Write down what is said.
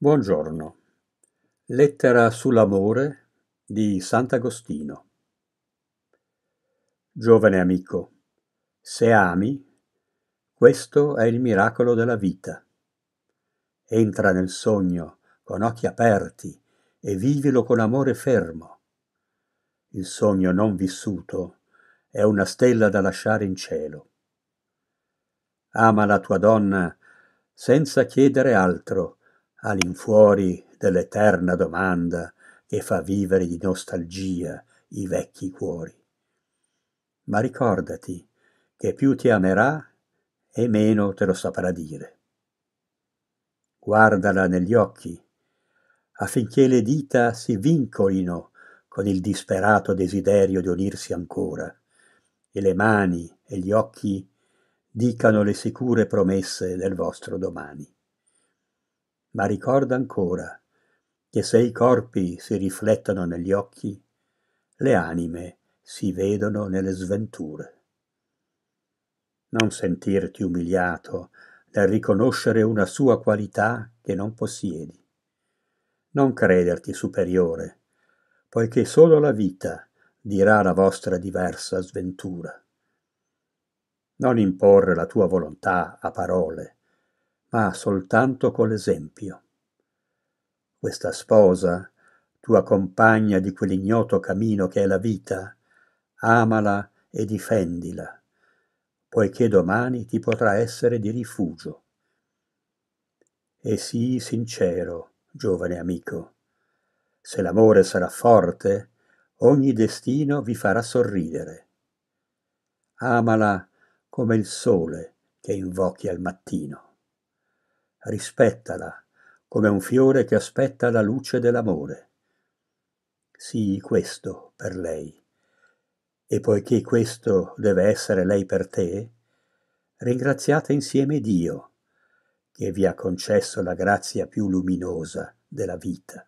Buongiorno. Lettera sull'amore di Sant'Agostino. Giovane amico, se ami, questo è il miracolo della vita. Entra nel sogno con occhi aperti e vivilo con amore fermo. Il sogno non vissuto è una stella da lasciare in cielo. Ama la tua donna senza chiedere altro all'infuori dell'eterna domanda che fa vivere di nostalgia i vecchi cuori. Ma ricordati che più ti amerà e meno te lo saprà dire. Guardala negli occhi affinché le dita si vincolino con il disperato desiderio di unirsi ancora e le mani e gli occhi dicano le sicure promesse del vostro domani ma ricorda ancora che se i corpi si riflettono negli occhi, le anime si vedono nelle sventure. Non sentirti umiliato nel riconoscere una sua qualità che non possiedi. Non crederti superiore, poiché solo la vita dirà la vostra diversa sventura. Non imporre la tua volontà a parole, ma ah, soltanto con l'esempio. Questa sposa, tua compagna di quell'ignoto cammino che è la vita, amala e difendila, poiché domani ti potrà essere di rifugio. E sii sincero, giovane amico. Se l'amore sarà forte, ogni destino vi farà sorridere. Amala come il sole che invochi al mattino rispettala, come un fiore che aspetta la luce dell'amore. Sii questo per lei. E poiché questo deve essere lei per te, ringraziate insieme Dio, che vi ha concesso la grazia più luminosa della vita.